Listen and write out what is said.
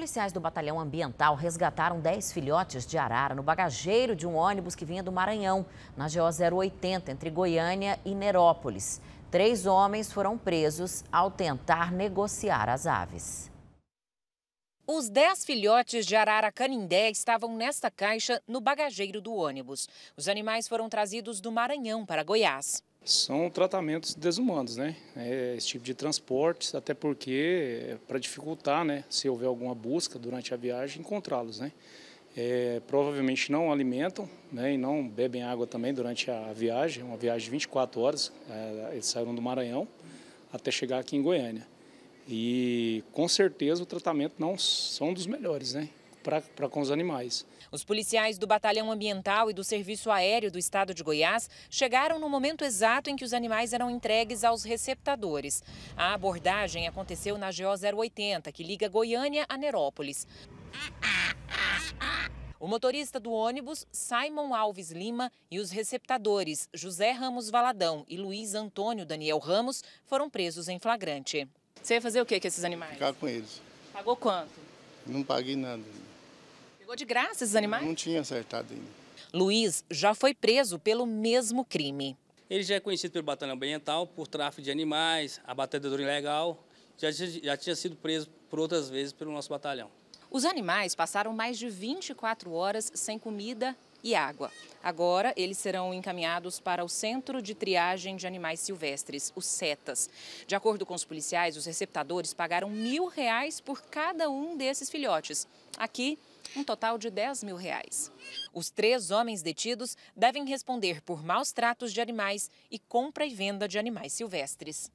policiais do Batalhão Ambiental resgataram 10 filhotes de arara no bagageiro de um ônibus que vinha do Maranhão, na GO 080, entre Goiânia e Nerópolis. Três homens foram presos ao tentar negociar as aves. Os 10 filhotes de arara canindé estavam nesta caixa no bagageiro do ônibus. Os animais foram trazidos do Maranhão para Goiás. São tratamentos desumanos, né? É, esse tipo de transportes, até porque é para dificultar, né, se houver alguma busca durante a viagem, encontrá-los, né? É, provavelmente não alimentam né, e não bebem água também durante a viagem, uma viagem de 24 horas. É, eles saíram do Maranhão até chegar aqui em Goiânia. E com certeza o tratamento não são dos melhores, né? para com os animais. Os policiais do Batalhão Ambiental e do Serviço Aéreo do Estado de Goiás chegaram no momento exato em que os animais eram entregues aos receptadores. A abordagem aconteceu na GO 080, que liga Goiânia a Nerópolis. O motorista do ônibus, Simon Alves Lima, e os receptadores, José Ramos Valadão e Luiz Antônio Daniel Ramos, foram presos em flagrante. Você ia fazer o que com esses animais? Ficar com eles. Pagou quanto? Não paguei nada. Entregou de graça esses animais? Não tinha acertado ainda. Luiz já foi preso pelo mesmo crime. Ele já é conhecido pelo batalhão ambiental por tráfico de animais, abatedor ilegal. Já, já tinha sido preso por outras vezes pelo nosso batalhão. Os animais passaram mais de 24 horas sem comida e água. Agora, eles serão encaminhados para o Centro de Triagem de Animais Silvestres, os CETAS. De acordo com os policiais, os receptadores pagaram mil reais por cada um desses filhotes. Aqui, um total de 10 mil reais. Os três homens detidos devem responder por maus tratos de animais e compra e venda de animais silvestres.